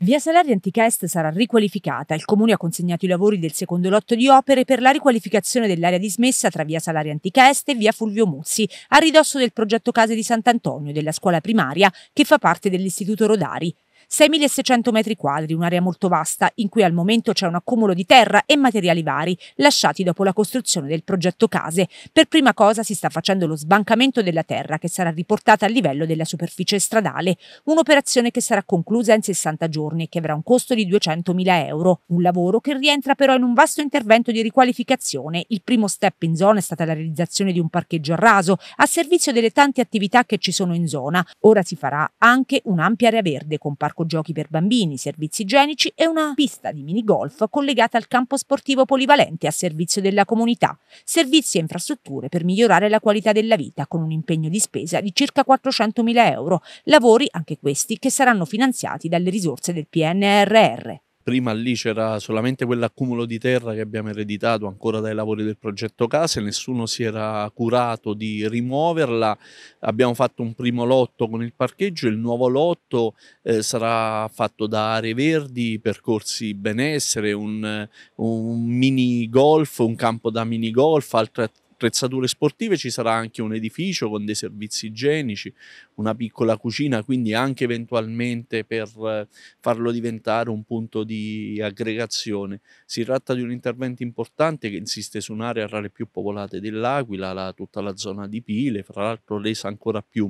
Via Salaria Antica Est sarà riqualificata. Il Comune ha consegnato i lavori del secondo lotto di opere per la riqualificazione dell'area dismessa tra Via Salaria Antica Est e Via Fulvio Muzzi, a ridosso del progetto Case di Sant'Antonio della scuola primaria che fa parte dell'Istituto Rodari. 6.600 metri quadri, un'area molto vasta, in cui al momento c'è un accumulo di terra e materiali vari lasciati dopo la costruzione del progetto case. Per prima cosa si sta facendo lo sbancamento della terra che sarà riportata a livello della superficie stradale, un'operazione che sarà conclusa in 60 giorni e che avrà un costo di 200.000 euro, un lavoro che rientra però in un vasto intervento di riqualificazione. Il primo step in zona è stata la realizzazione di un parcheggio a raso a servizio delle tante attività che ci sono in zona. Ora si farà anche un'ampia area verde con parco parco giochi per bambini, servizi igienici e una pista di minigolf collegata al campo sportivo polivalente a servizio della comunità, servizi e infrastrutture per migliorare la qualità della vita con un impegno di spesa di circa 400.000 euro, lavori anche questi che saranno finanziati dalle risorse del PNRR prima lì c'era solamente quell'accumulo di terra che abbiamo ereditato ancora dai lavori del progetto Case, nessuno si era curato di rimuoverla, abbiamo fatto un primo lotto con il parcheggio, il nuovo lotto eh, sarà fatto da aree verdi, percorsi benessere, un, un mini golf, un campo da mini golf, altre attività attrezzature sportive ci sarà anche un edificio con dei servizi igienici, una piccola cucina, quindi anche eventualmente per eh, farlo diventare un punto di aggregazione. Si tratta di un intervento importante che insiste su un'area tra le più popolate dell'Aquila, la, tutta la zona di Pile, fra l'altro resa ancora più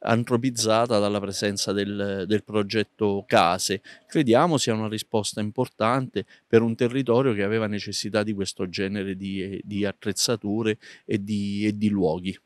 antropizzata dalla presenza del, del progetto Case. Crediamo sia una risposta importante per un territorio che aveva necessità di questo genere di, eh, di attrezzature e di, e di luoghi.